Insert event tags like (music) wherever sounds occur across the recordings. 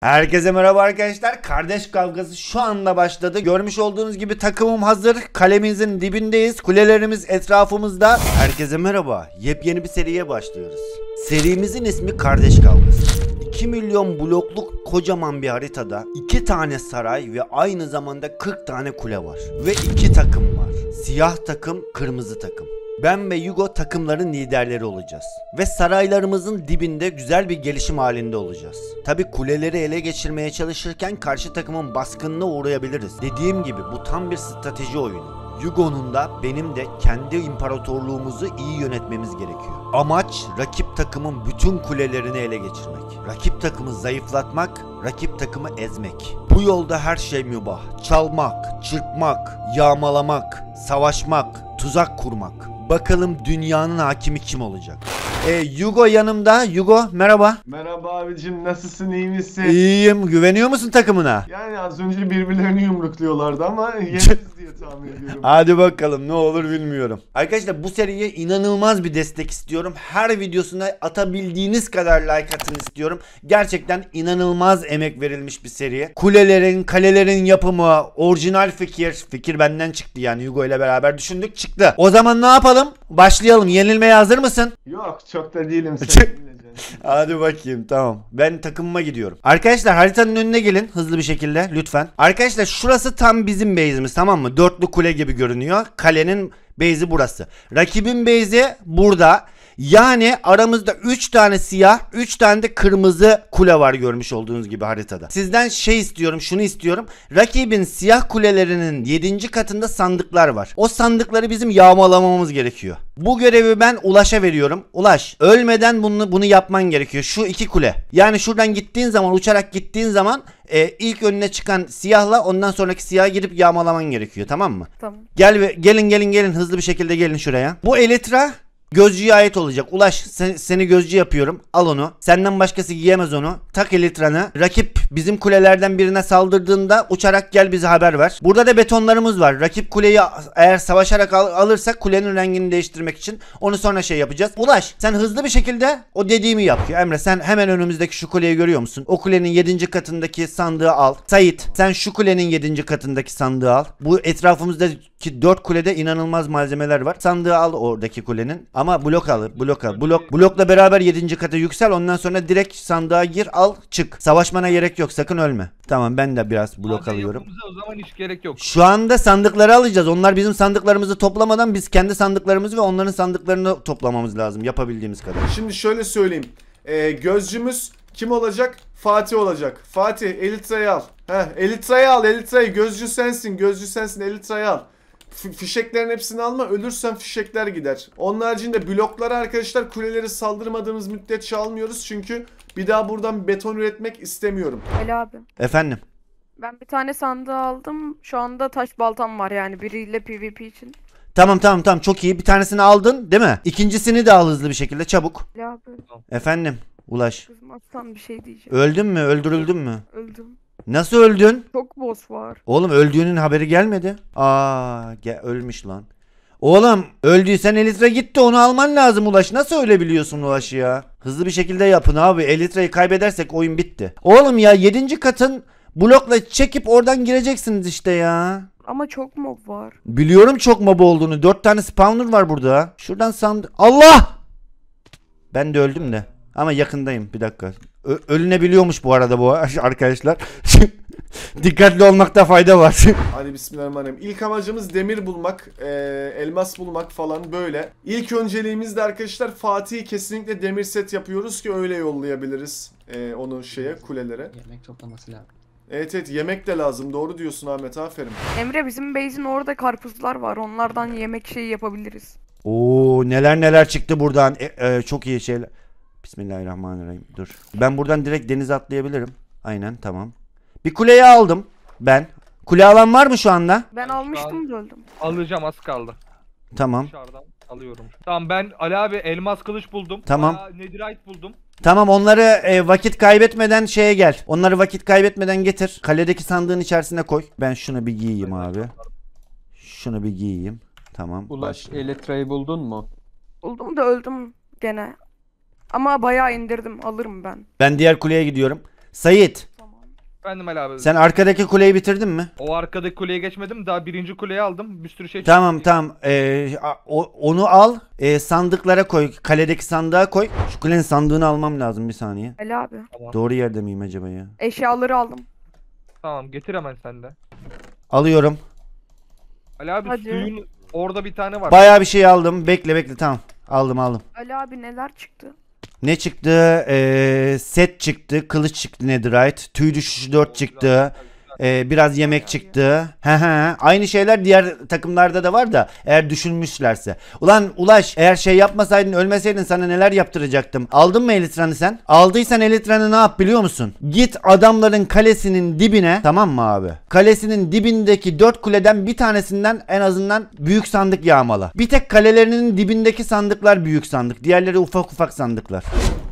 Herkese merhaba arkadaşlar. Kardeş kavgası şu anda başladı. Görmüş olduğunuz gibi takımım hazır. Kalemimizin dibindeyiz. Kulelerimiz etrafımızda. Herkese merhaba. Yepyeni bir seriye başlıyoruz. Serimizin ismi Kardeş Kavgası. 2 milyon blokluk kocaman bir haritada 2 tane saray ve aynı zamanda 40 tane kule var. Ve 2 takım var. Siyah takım, kırmızı takım. Ben ve Yugo takımların liderleri olacağız. Ve saraylarımızın dibinde güzel bir gelişim halinde olacağız. Tabi kuleleri ele geçirmeye çalışırken karşı takımın baskınına uğrayabiliriz. Dediğim gibi bu tam bir strateji oyunu. Yugo'nun da benim de kendi imparatorluğumuzu iyi yönetmemiz gerekiyor. Amaç rakip takımın bütün kulelerini ele geçirmek. Rakip takımı zayıflatmak, rakip takımı ezmek. Bu yolda her şey mübah. Çalmak, çırpmak, yağmalamak, savaşmak, tuzak kurmak. Bakalım dünyanın hakimi kim olacak? E, Yugo yanımda. Yugo merhaba. Merhaba abicim nasılsın iyi misin? İyiyim. Güveniyor musun takımına? Yani az önce birbirlerini yumrukluyorlardı ama (laughs) tahmin ediyorum. Hadi bakalım ne olur bilmiyorum. Arkadaşlar bu seriye inanılmaz bir destek istiyorum. Her videosuna atabildiğiniz kadar like atın istiyorum. Gerçekten inanılmaz emek verilmiş bir seri. Kulelerin, kalelerin yapımı, orijinal fikir. Fikir benden çıktı yani Hugo ile beraber düşündük çıktı. O zaman ne yapalım? Başlayalım. Yenilmeye hazır mısın? Yok çok da değilim. Çok, (laughs) (laughs) Hadi bakayım tamam. Ben takımıma gidiyorum. Arkadaşlar haritanın önüne gelin hızlı bir şekilde lütfen. Arkadaşlar şurası tam bizim base'imiz tamam mı? Dörtlü kule gibi görünüyor. Kalenin base'i burası. Rakibin base'i burada. Yani aramızda 3 tane siyah, 3 tane de kırmızı kule var görmüş olduğunuz gibi haritada. Sizden şey istiyorum, şunu istiyorum. Rakibin siyah kulelerinin 7. katında sandıklar var. O sandıkları bizim yağmalamamız gerekiyor. Bu görevi ben Ulaş'a veriyorum. Ulaş, ölmeden bunu bunu yapman gerekiyor. Şu iki kule. Yani şuradan gittiğin zaman, uçarak gittiğin zaman e, ilk önüne çıkan siyahla ondan sonraki siyaha girip yağmalaman gerekiyor tamam mı? Tamam. Gel gelin gelin gelin hızlı bir şekilde gelin şuraya. Bu Elitra Gözcüye ait olacak. Ulaş sen, seni gözcü yapıyorum. Al onu. Senden başkası giyemez onu. Tak elitranı. Rakip bizim kulelerden birine saldırdığında uçarak gel bize haber ver. Burada da betonlarımız var. Rakip kuleyi eğer savaşarak al alırsak kulenin rengini değiştirmek için onu sonra şey yapacağız. Ulaş sen hızlı bir şekilde o dediğimi yap. Emre sen hemen önümüzdeki şu kuleyi görüyor musun? O kulenin 7. katındaki sandığı al. Sait sen şu kulenin 7. katındaki sandığı al. Bu etrafımızda ki 4 kulede inanılmaz malzemeler var. Sandığı al oradaki kulenin. Ama blok al. Blok al. Blok. Blokla beraber 7. kata yüksel. Ondan sonra direkt sandığa gir al çık. Savaşmana gerek yok. Sakın ölme. Tamam ben de biraz blok Abi, alıyorum. yapımıza O zaman hiç gerek yok. Şu anda sandıkları alacağız. Onlar bizim sandıklarımızı toplamadan biz kendi sandıklarımızı ve onların sandıklarını toplamamız lazım. Yapabildiğimiz kadar. Şimdi şöyle söyleyeyim. Ee, gözcümüz kim olacak? Fatih olacak. Fatih Elitra'yı al. Heh, Elitra'yı al Elitra'yı. Gözcü sensin. Gözcü sensin Elitra'yı al fişeklerin hepsini alma. Ölürsen fişekler gider. Onun haricinde blokları arkadaşlar kuleleri saldırmadığımız müddetçe almıyoruz. Çünkü bir daha buradan beton üretmek istemiyorum. Ali abi. Efendim. Ben bir tane sandığı aldım. Şu anda taş baltam var yani biriyle PvP için. Tamam tamam tamam çok iyi. Bir tanesini aldın değil mi? İkincisini de al hızlı bir şekilde çabuk. Ali abi. Efendim Ulaş. Kızmazsan bir şey diyeceğim. Öldün mü? Öldürüldün mü? Öldüm. Nasıl öldün? Çok boss var. Oğlum öldüğünün haberi gelmedi. Aa ge ölmüş lan. Oğlum öldüysen elitra gitti onu alman lazım Ulaş. Nasıl ölebiliyorsun Ulaş ya? Hızlı bir şekilde yapın abi. Elitre'yi kaybedersek oyun bitti. Oğlum ya 7. katın blokla çekip oradan gireceksiniz işte ya. Ama çok mob var. Biliyorum çok mob olduğunu. 4 tane spawner var burada. Şuradan sand... Allah! Ben de öldüm de. Ama yakındayım. Bir dakika ölünebiliyormuş bu arada bu arkadaşlar. (laughs) Dikkatli olmakta fayda var. (laughs) Hadi bismillahirrahmanirrahim. İlk amacımız demir bulmak, e, elmas bulmak falan böyle. İlk önceliğimiz de arkadaşlar Fatih'i kesinlikle demir set yapıyoruz ki öyle yollayabiliriz e, onu şeye kulelere. Yemek toplaması lazım. Evet evet yemek de lazım doğru diyorsun Ahmet aferin. Emre bizim base'in orada karpuzlar var onlardan yemek şeyi yapabiliriz. Oo neler neler çıktı buradan e, e, çok iyi şeyler. Bismillahirrahmanirrahim. Dur. Ben buradan direkt denize atlayabilirim. Aynen tamam. Bir kuleyi aldım. Ben. Kule alan var mı şu anda? Ben almıştım da öldüm. Alacağım az kaldı. Tamam. Dışarıdan alıyorum. Tamam ben Ali abi elmas kılıç buldum. Tamam. Aa, buldum. Tamam onları e, vakit kaybetmeden şeye gel. Onları vakit kaybetmeden getir. Kaledeki sandığın içerisine koy. Ben şunu bir giyeyim abi. Şunu bir giyeyim. Tamam. Ulaş başlayayım. Elytra'yı buldun mu? Buldum da öldüm gene. Ama bayağı indirdim. Alırım ben. Ben diğer kuleye gidiyorum. Sayit. Efendim Ali abi. Sen arkadaki kuleyi bitirdin mi? O arkadaki kuleye geçmedim. Daha birinci kuleyi aldım. Bir sürü şey Tamam çıktı. tamam. Ee, o- onu al. Ee, sandıklara koy. Kaledeki sandığa koy. Şu kulenin sandığını almam lazım bir saniye. Ali abi. Doğru yerde miyim acaba ya? Eşyaları aldım. Tamam getir hemen sende Alıyorum. Ali abi Hadi. suyun orada bir tane var. baya bir şey aldım. Bekle bekle tamam. Aldım aldım. Ali abi neler çıktı? Ne çıktı? Ee, set çıktı. Kılıç çıktı Netherite. Tüy düşüşü 4 çıktı. Ee, biraz yemek çıktı. Aynı şeyler diğer takımlarda da var da eğer düşünmüşlerse. Ulan Ulaş eğer şey yapmasaydın ölmeseydin sana neler yaptıracaktım. Aldın mı Elitran'ı sen? Aldıysan Elitran'ı ne yap biliyor musun? Git adamların kalesinin dibine tamam mı abi? Kalesinin dibindeki dört kuleden bir tanesinden en azından büyük sandık yağmala. Bir tek kalelerinin dibindeki sandıklar büyük sandık. Diğerleri ufak ufak sandıklar.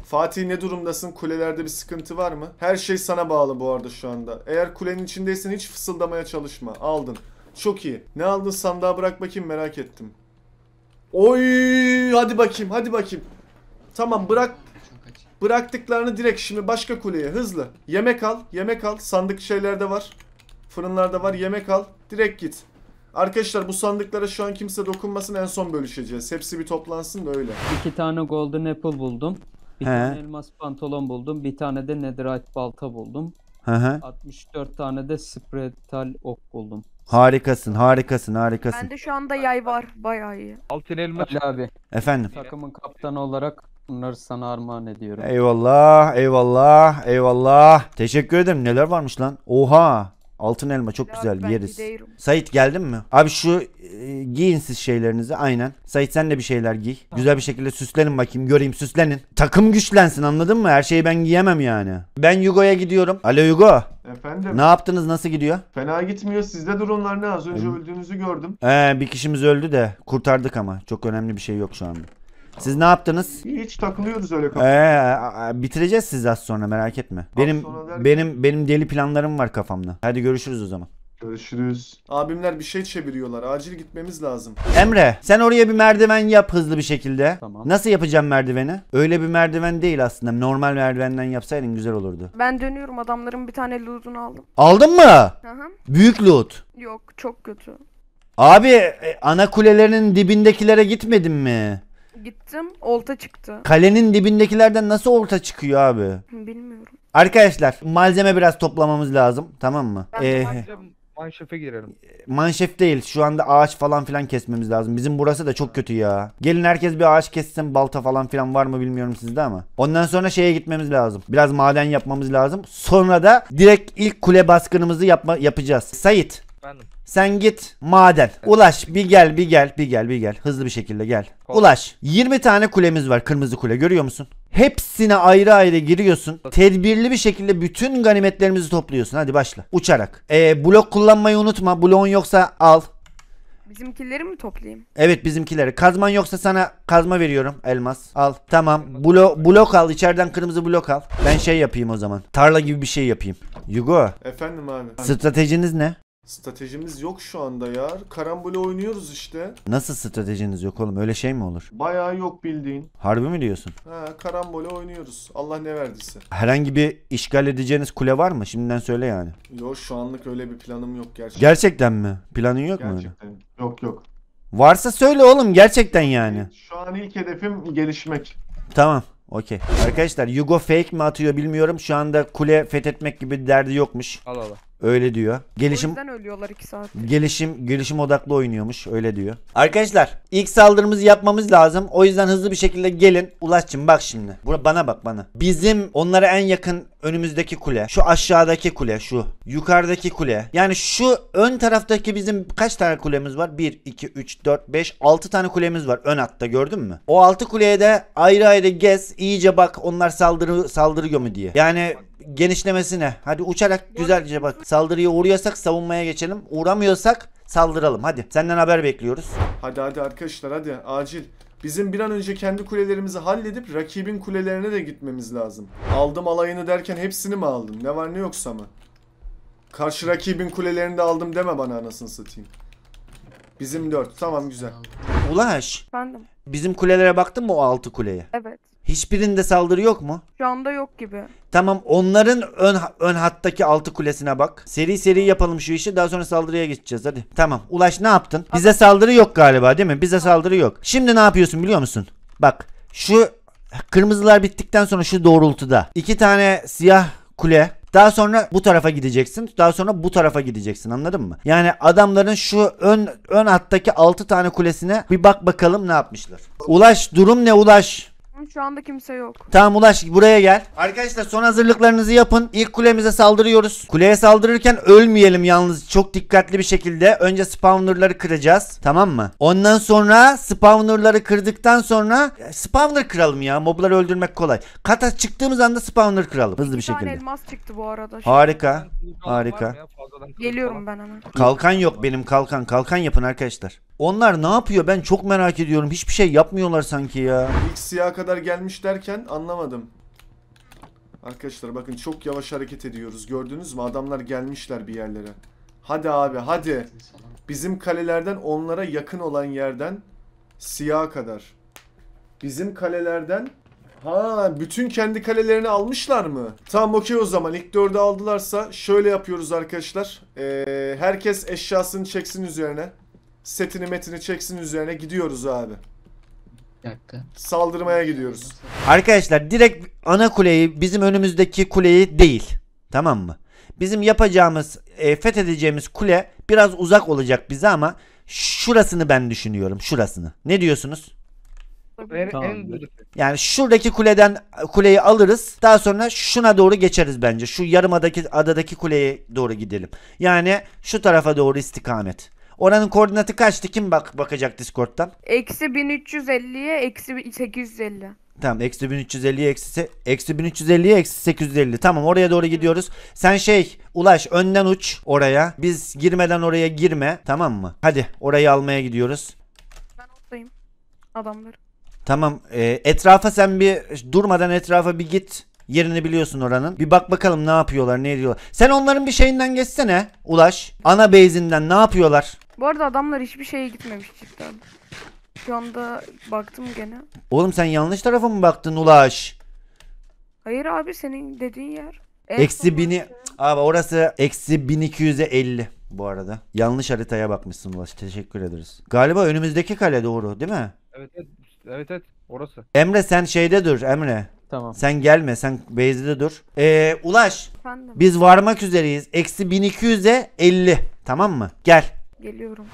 Fatih ne durumdasın? Kulelerde bir sıkıntı var mı? Her şey sana bağlı bu arada şu anda. Eğer kulenin içindeysen hiç fısıldamaya çalışma. Aldın. Çok iyi. Ne aldın sandığa bırak bakayım merak ettim. Oy hadi bakayım hadi bakayım. Tamam bırak bıraktıklarını direkt şimdi başka kuleye hızlı. Yemek al, yemek al. Sandık şeylerde var. Fırınlarda var. Yemek al. Direkt git. Arkadaşlar bu sandıklara şu an kimse dokunmasın en son bölüşeceğiz. Hepsi bir toplansın da öyle. İki tane golden apple buldum. Bir He. tane elmas pantolon buldum. Bir tane de netherite balta buldum. Hı hı. 64 tane de spretal ok buldum. Harikasın, harikasın, harikasın. Bende şu anda yay var. Bayağı iyi. Altın elma. abi Efendim. takımın kaptanı olarak bunları sana armağan ediyorum. Eyvallah, eyvallah, eyvallah. Teşekkür ederim. Neler varmış lan? Oha. Altın elma çok güzel ben yeriz. giderim. Sait geldin mi? Abi şu e, giyin siz şeylerinizi aynen. Sait sen de bir şeyler giy. Güzel bir şekilde süslenin bakayım göreyim süslenin. Takım güçlensin anladın mı? Her şeyi ben giyemem yani. Ben Yugo'ya gidiyorum. Alo Yugo. Efendim Ne yaptınız nasıl gidiyor? fena gitmiyor. Sizde durumlar ne? Az önce öldüğünüzü gördüm. Ee, bir kişimiz öldü de kurtardık ama. Çok önemli bir şey yok şu anda. Siz ne yaptınız? Hiç takılıyoruz öyle kafamda. Ee, bitireceğiz siz az sonra merak etme. Benim benim benim deli planlarım var kafamda. Hadi görüşürüz o zaman. Görüşürüz. Abimler bir şey çeviriyorlar. Acil gitmemiz lazım. Emre sen oraya bir merdiven yap hızlı bir şekilde. Tamam. Nasıl yapacağım merdiveni? Öyle bir merdiven değil aslında. Normal merdivenden yapsaydın güzel olurdu. Ben dönüyorum adamların bir tane loot'unu aldım. Aldın mı? Aha. Büyük loot. Yok çok kötü. Abi e, ana kulelerin dibindekilere gitmedin mi? Gittim olta çıktı. Kalenin dibindekilerden nasıl olta çıkıyor abi? Bilmiyorum. Arkadaşlar malzeme biraz toplamamız lazım tamam mı? Ben Ee, Manşefe girelim. manşef değil şu anda ağaç falan filan kesmemiz lazım. Bizim burası da çok kötü ya. Gelin herkes bir ağaç kessin balta falan filan var mı bilmiyorum sizde ama. Ondan sonra şeye gitmemiz lazım. Biraz maden yapmamız lazım. Sonra da direkt ilk kule baskınımızı yapma, yapacağız. Sait Efendim. Sen git maden. Ulaş bir gel bir gel bir gel bir gel. Hızlı bir şekilde gel. Ulaş. 20 tane kulemiz var. Kırmızı kule görüyor musun? Hepsine ayrı ayrı giriyorsun. Tedbirli bir şekilde bütün ganimetlerimizi topluyorsun. Hadi başla. Uçarak. Ee, blok kullanmayı unutma. Bloğun yoksa al. Bizimkileri mi toplayayım? Evet bizimkileri. Kazman yoksa sana kazma veriyorum elmas. Al. Tamam. Blo blok al. İçeriden kırmızı blok al. Ben şey yapayım o zaman. Tarla gibi bir şey yapayım. Yugo. Efendim abi. Stratejiniz ne? Stratejimiz yok şu anda ya. Karambole oynuyoruz işte. Nasıl stratejiniz yok oğlum? Öyle şey mi olur? Bayağı yok bildiğin. Harbi mi diyorsun? Ha, karambole oynuyoruz. Allah ne verdiyse. Herhangi bir işgal edeceğiniz kule var mı? Şimdiden söyle yani. Yok şu anlık öyle bir planım yok gerçekten. Gerçekten mi? Planın yok mu öyle? Gerçekten. Yok yok. Varsa söyle oğlum gerçekten yani. Şu an ilk hedefim gelişmek. Tamam. Okey. Arkadaşlar Yugo fake mi atıyor bilmiyorum. Şu anda kule fethetmek gibi derdi yokmuş. al. al. Öyle diyor. Gelişim O ölüyorlar 2 saat. gelişim gelişim odaklı oynuyormuş öyle diyor. Arkadaşlar ilk saldırımızı yapmamız lazım. O yüzden hızlı bir şekilde gelin. Ulaşçım bak şimdi. Bura bana bak bana. Bizim onlara en yakın önümüzdeki kule, şu aşağıdaki kule, şu yukarıdaki kule. Yani şu ön taraftaki bizim kaç tane kulemiz var? 1, 2, 3, 4, 5, 6 tane kulemiz var ön hatta gördün mü? O 6 kuleye de ayrı ayrı gez, iyice bak onlar saldırı saldırıyor mu diye. Yani genişlemesine. Hadi uçarak güzelce bak. Saldırıya uğruyorsak savunmaya geçelim. Uğramıyorsak saldıralım. Hadi senden haber bekliyoruz. Hadi hadi arkadaşlar hadi acil. Bizim bir an önce kendi kulelerimizi halledip rakibin kulelerine de gitmemiz lazım. Aldım alayını derken hepsini mi aldın? Ne var ne yoksa mı? Karşı rakibin kulelerini de aldım deme bana anasını satayım. Bizim dört Tamam güzel. Ulaş. Efendim. Bizim kulelere baktın mı o altı kuleye? Evet. Hiçbirinde saldırı yok mu? Şu anda yok gibi. Tamam onların ön, ön hattaki altı kulesine bak. Seri seri yapalım şu işi daha sonra saldırıya geçeceğiz hadi. Tamam Ulaş ne yaptın? Bize saldırı yok galiba değil mi? Bize saldırı yok. Şimdi ne yapıyorsun biliyor musun? Bak şu kırmızılar bittikten sonra şu doğrultuda. iki tane siyah kule daha sonra bu tarafa gideceksin. Daha sonra bu tarafa gideceksin. Anladın mı? Yani adamların şu ön ön hattaki 6 tane kulesine bir bak bakalım ne yapmışlar. Ulaş durum ne Ulaş? Tamam şu anda kimse yok. Tamam Ulaş buraya gel. Arkadaşlar son hazırlıklarınızı yapın. İlk kulemize saldırıyoruz. Kuleye saldırırken ölmeyelim yalnız. Çok dikkatli bir şekilde. Önce spawnerları kıracağız. Tamam mı? Ondan sonra spawnerları kırdıktan sonra Ya, spawner kıralım ya. Mobları öldürmek kolay. Kata çıktığımız anda spawner kıralım. Hızlı bir şekilde. elmas çıktı bu arada. Harika. Harika. Geliyorum ben hemen. Kalkan yok benim kalkan. Kalkan yapın arkadaşlar. Onlar ne yapıyor? Ben çok merak ediyorum. Hiçbir şey yapmıyorlar sanki ya. İlk siyah kadar kadar gelmiş derken anlamadım. Arkadaşlar bakın çok yavaş hareket ediyoruz. Gördünüz mü? Adamlar gelmişler bir yerlere. Hadi abi hadi. Bizim kalelerden onlara yakın olan yerden siyah kadar. Bizim kalelerden Ha bütün kendi kalelerini almışlar mı? Tamam okey o zaman ilk dördü aldılarsa şöyle yapıyoruz arkadaşlar. Ee, herkes eşyasını çeksin üzerine. Setini metini çeksin üzerine gidiyoruz abi. Bir dakika. Saldırmaya gidiyoruz. Arkadaşlar direkt ana kuleyi bizim önümüzdeki kuleyi değil. Tamam mı? Bizim yapacağımız e, fethedeceğimiz kule biraz uzak olacak bize ama şurasını ben düşünüyorum. Şurasını. Ne diyorsunuz? yani şuradaki kuleden kuleyi alırız. Daha sonra şuna doğru geçeriz bence. Şu yarımadaki adadaki kuleye doğru gidelim. Yani şu tarafa doğru istikamet. Oranın koordinatı kaçtı? Kim bak bakacak Discord'tan? Eksi 1350'ye eksi 850. Tamam eksi 1350'ye eksi, eksi 1350'ye eksi 850. Tamam oraya doğru gidiyoruz. Sen şey ulaş önden uç oraya. Biz girmeden oraya girme tamam mı? Hadi orayı almaya gidiyoruz. Ben oradayım adamları. Tamam e, etrafa sen bir durmadan etrafa bir git. Yerini biliyorsun oranın. Bir bak bakalım ne yapıyorlar, ne ediyorlar. Sen onların bir şeyinden geçsene Ulaş. Ana base'inden ne yapıyorlar? Bu arada adamlar hiçbir şeye gitmemiş cidden. Şu anda baktım gene. Oğlum sen yanlış tarafa mı baktın Ulaş? Hayır abi senin dediğin yer. Eksi bini... Şey abi orası eksi 1250 bu arada. Yanlış haritaya bakmışsın Ulaş. Teşekkür ederiz. Galiba önümüzdeki kale doğru değil mi? Evet evet. Evet evet. Orası. Emre sen şeyde dur Emre. Tamam. Sen gelme sen Beyzide dur. Ee, Ulaş. Efendim? Biz varmak üzereyiz. Eksi 1200'e 50. Tamam mı? Gel. Geliyorum.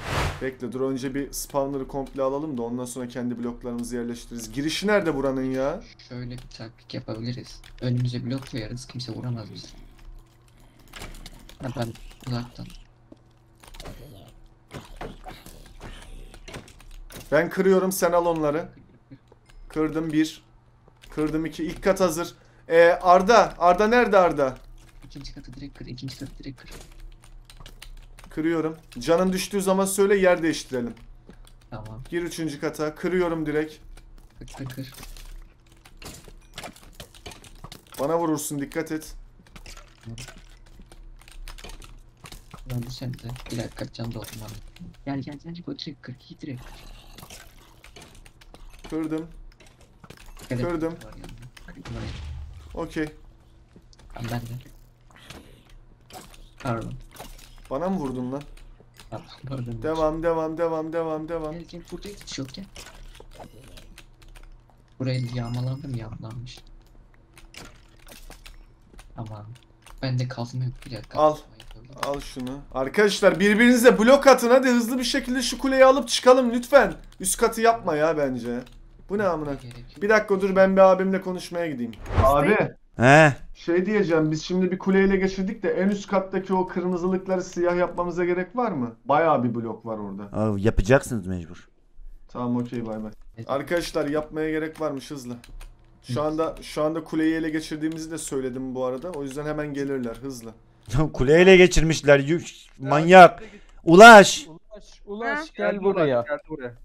Bekle dur önce bir spawner'ı komple alalım da ondan sonra kendi bloklarımızı yerleştiririz. Giriş nerede buranın ya? Şöyle bir taktik yapabiliriz. Önümüze blok koyarız kimse vuramaz bizi. Ha ben uzaktan. Ben kırıyorum sen al onları. Kırdım bir. Kırdım iki. İlk kat hazır. Ee, Arda. Arda nerede Arda? İkinci katı direkt kır. ikinci katı direkt kır. Kırıyorum. Canın düştüğü zaman söyle yer değiştirelim. Tamam. Gir üçüncü kata. Kırıyorum direkt. Kır kır kır. Bana vurursun dikkat et. Ben bu semte. Bir dakika can doldum abi. Gel gel gel. Bu direkt kır. Git direkt Kırdım. Evet, Kırdım. Okey. Ben, ben de. Pardon. Bana mı vurdun lan? devam devam devam devam devam. Gel gel burada hiç ya. gel. Buraya yağmalandı mı yağmalanmış. Aman. Bende kazma yok bir dakika. Al. Al şunu. Arkadaşlar birbirinize blok atın hadi hızlı bir şekilde şu kuleyi alıp çıkalım lütfen. Üst katı yapma ya bence. Bu ne amına? Bir dakika dur ben bir abimle konuşmaya gideyim. Abi. He. Şey diyeceğim biz şimdi bir kuleyle geçirdik de en üst kattaki o kırmızılıkları siyah yapmamıza gerek var mı? Bayağı bir blok var orada. Aa, yapacaksınız mecbur. Tamam okey bay bay. Arkadaşlar yapmaya gerek varmış hızlı. Şu anda şu anda kuleyi ele geçirdiğimizi de söyledim bu arada. O yüzden hemen gelirler hızlı. Kuleyle geçirmişler yük manyak. Ulaş. Ulaş, ulaş gel buraya.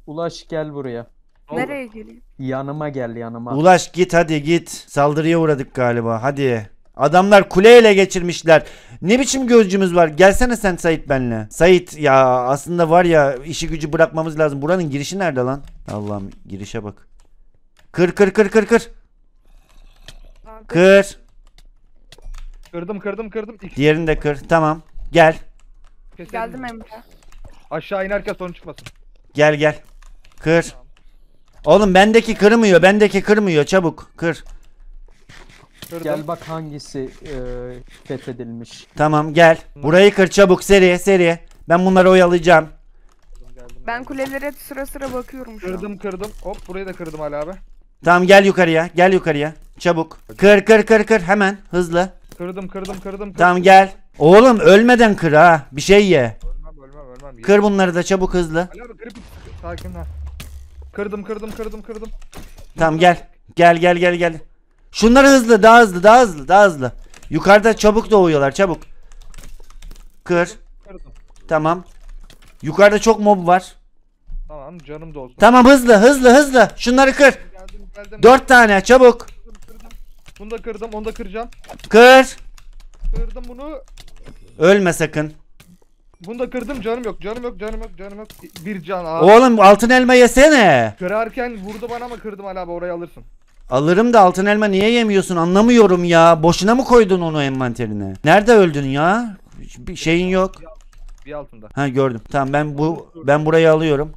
Ulaş gel buraya. Nereye geleyim? Yanıma gel yanıma. Ulaş git hadi git. Saldırıya uğradık galiba hadi. Adamlar kuleyle geçirmişler. Ne biçim gözcümüz var? Gelsene sen Sait benle. Sait ya aslında var ya işi gücü bırakmamız lazım. Buranın girişi nerede lan? Allah'ım girişe bak. Kır kır kır kır kır. Kır. Kırdım kırdım kırdım. İkisi Diğerini de kır. Tamam. Gel. keselim. Geldim Emre. Aşağı inerken sorun çıkmasın. Gel gel. Kır. Oğlum bendeki kırmıyor. Bendeki kırmıyor. Çabuk kır. Kırdım. Gel bak hangisi e, fethedilmiş. Tamam gel. Burayı kır çabuk seri seri. Ben bunları oyalayacağım. Ben kulelere sıra sıra bakıyorum şu an. Kırdım kırdım. Hop burayı da kırdım Ali abi. Tamam gel yukarıya. Gel yukarıya. Çabuk. Kır kır kır kır hemen hızlı. Kırdım kırdım kırdım. kırdım. Tamam gel. Oğlum ölmeden kır ha. Bir şey ye. Ölmem ölmem ölmem. Kır bunları da çabuk hızlı. Ali abi kırıp sakinler. Kırdım kırdım kırdım kırdım. Tamam gel. Gel gel gel gel. Şunlar hızlı daha hızlı daha hızlı daha hızlı. Yukarıda çabuk doğuyorlar çabuk. Kır. Tamam. Yukarıda çok mob var. Tamam canım da olsun. Tamam hızlı hızlı hızlı. Şunları kır. Dört tane çabuk. Bunu da kırdım onu da kıracağım. Kır. Kırdım bunu. Ölme sakın. Bunu da kırdım canım yok canım yok canım yok canım yok. Bir can abi. Oğlum altın elma yesene. Kırarken vurdu bana ama kırdım hala abi orayı alırsın. Alırım da altın elma niye yemiyorsun anlamıyorum ya. Boşuna mı koydun onu envanterine? Nerede öldün ya? Bir şeyin yok. Bir altında. Ha gördüm. Tamam ben bu ben burayı alıyorum.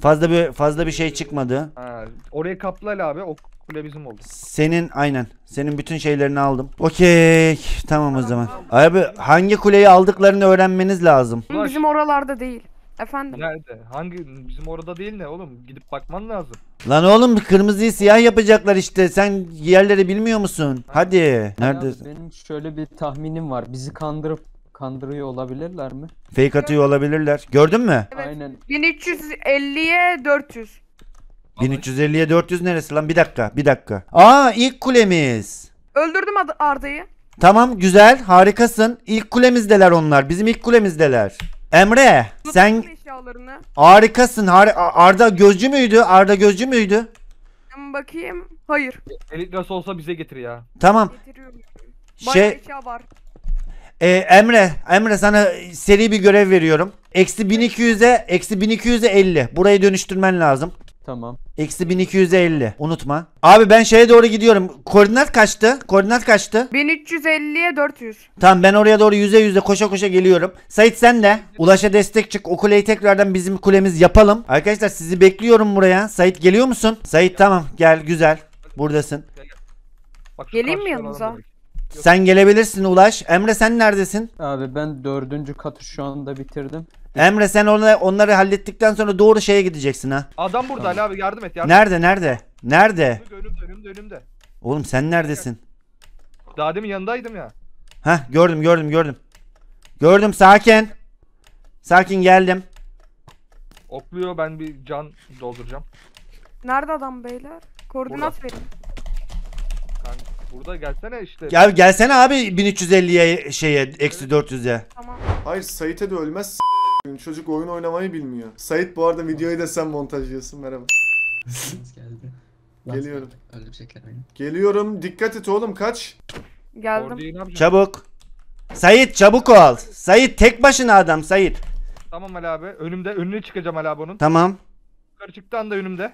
Fazla bir fazla bir şey çıkmadı. Ha, orayı kapla abi. Ok Kule bizim oldu. Senin aynen. Senin bütün şeylerini aldım. Okey. Tamam o zaman. Abi hangi kuleyi aldıklarını öğrenmeniz lazım. Bizim oralarda değil. Efendim. Nerede? Hangi? Bizim orada değil ne oğlum? Gidip bakman lazım. Lan oğlum kırmızıyı siyah yapacaklar işte. Sen yerleri bilmiyor musun? Hadi. Neredesin? Benim şöyle bir tahminim var. Bizi kandırıp kandırıyor olabilirler mi? Fake atıyor olabilirler. Gördün mü? Evet. Aynen. 1350'ye 400. 1350'ye 400 neresi lan? Bir dakika, bir dakika. Aa ilk kulemiz. Öldürdüm Ad- Arda'yı. Tamam güzel, harikasın. İlk kulemizdeler onlar. Bizim ilk kulemizdeler. Emre, sen harikasın. Har- Arda gözcü müydü? Arda gözcü müydü? Ben bakayım. Hayır. Elit nasıl olsa bize getir ya. Tamam. Şey, var. e, Emre, Emre sana seri bir görev veriyorum. Eksi 1200'e, eksi 1200'e 50. Burayı dönüştürmen lazım. Tamam. Eksi 1250. Unutma. Abi ben şeye doğru gidiyorum. Koordinat kaçtı? Koordinat kaçtı? 1350'ye 400. Tamam ben oraya doğru yüze yüze koşa koşa geliyorum. Sait sen de. Ulaş'a destek çık. O kuleyi tekrardan bizim kulemiz yapalım. Arkadaşlar sizi bekliyorum buraya. Sait geliyor musun? Sait tamam gel güzel. Buradasın. Bak, şu Geleyim mi yanınıza? Sen gelebilirsin Ulaş. Emre sen neredesin? Abi ben dördüncü katı şu anda bitirdim. Emre sen onları, onları hallettikten sonra doğru şeye gideceksin ha. Adam burada Ali abi yardım et yardım. Nerede nerede? Nerede? Önümde önümde önümde. Oğlum sen neredesin? Daha demin yanındaydım ya. Heh gördüm gördüm gördüm. Gördüm sakin. Sakin geldim. Okluyor ben bir can dolduracağım. Nerede adam beyler? Koordinat verin. Kanka, burada gelsene işte. Gel gelsene abi 1350'ye şeye eksi 400'e. Tamam. Hayır Sait'e de ölmez Çocuk oyun oynamayı bilmiyor. Sait bu arada videoyu da sen montajlıyorsun. Merhaba. geldi. (laughs) Geliyorum. Öldürecekler beni. Şey Geliyorum. Dikkat et oğlum kaç. Geldim. Orduyu ne Çabuk. Sait çabuk ol. Sait tek başına adam Sait. Tamam Ali abi. Önümde. Önüne çıkacağım Ali abi onun. Tamam. Yukarı çıktı anda önümde.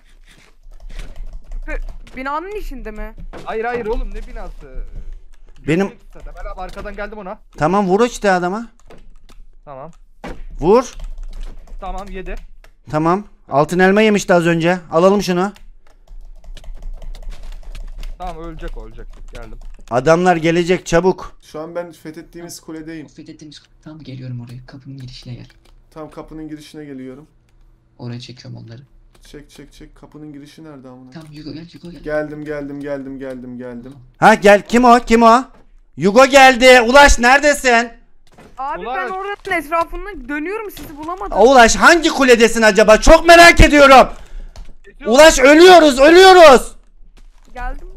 Binanın içinde mi? Hayır hayır oğlum ne binası? Benim- Yürüyecek abi arkadan geldim ona. Tamam vur işte adama. Tamam. Vur. Tamam yedi. Tamam. Altın elma yemişti az önce. Alalım şunu. Tamam ölecek ölecek. Geldim. Adamlar gelecek çabuk. Şu an ben fethettiğimiz kuledeyim. Fethettiğimiz tam geliyorum oraya. Kapının girişine gel. Tam kapının girişine geliyorum. Oraya çekiyorum onları. Çek çek çek. Kapının girişi nerede amına? Tam Yugo gel Yugo gel. Geldim geldim geldim geldim geldim. Ha gel kim o? Kim o? Yugo geldi. Ulaş neredesin? Abi Ulan- ben oranın etrafında dönüyorum sizi bulamadım. Ulaş hangi kuledesin acaba? Çok merak ediyorum. Ulaş ölüyoruz, ölüyoruz. Geldim.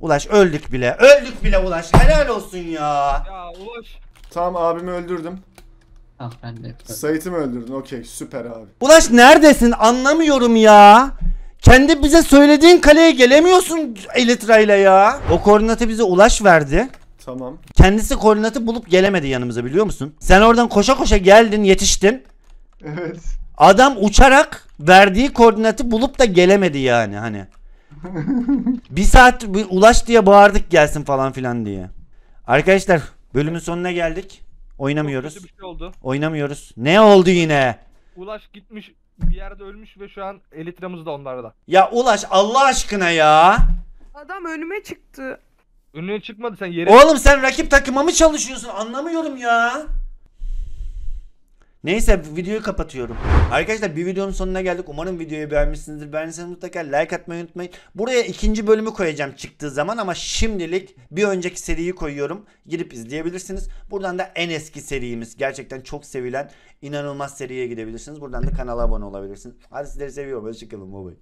Ulaş öldük bile. Öldük bile Ulaş. Helal olsun ya. Ya Ulaş. Tamam abimi öldürdüm. Ah ben Sait'i mi öldürdün? Okey süper abi. Ulaş neredesin? Anlamıyorum ya. Kendi bize söylediğin kaleye gelemiyorsun Elytra ya. O koordinatı bize Ulaş verdi. Tamam. Kendisi koordinatı bulup gelemedi yanımıza biliyor musun? Sen oradan koşa koşa geldin yetiştin. Evet. Adam uçarak verdiği koordinatı bulup da gelemedi yani hani. (laughs) bir saat bir ulaş diye bağırdık gelsin falan filan diye. Arkadaşlar bölümün sonuna geldik. Oynamıyoruz. bir şey oldu. Oynamıyoruz. Ne oldu yine? Ulaş gitmiş bir yerde ölmüş ve şu an elitramız da onlarda. Ya Ulaş Allah aşkına ya. Adam önüme çıktı. Önüne çıkmadı sen yere. Oğlum sen rakip takıma mı çalışıyorsun? Anlamıyorum ya. Neyse videoyu kapatıyorum. Arkadaşlar bir videonun sonuna geldik. Umarım videoyu beğenmişsinizdir. Beğendiyseniz mutlaka like atmayı unutmayın. Buraya ikinci bölümü koyacağım çıktığı zaman ama şimdilik bir önceki seriyi koyuyorum. Girip izleyebilirsiniz. Buradan da en eski serimiz. Gerçekten çok sevilen inanılmaz seriye gidebilirsiniz. Buradan da kanala abone olabilirsiniz. Hadi sizleri seviyorum. Hoşçakalın. Bye bye.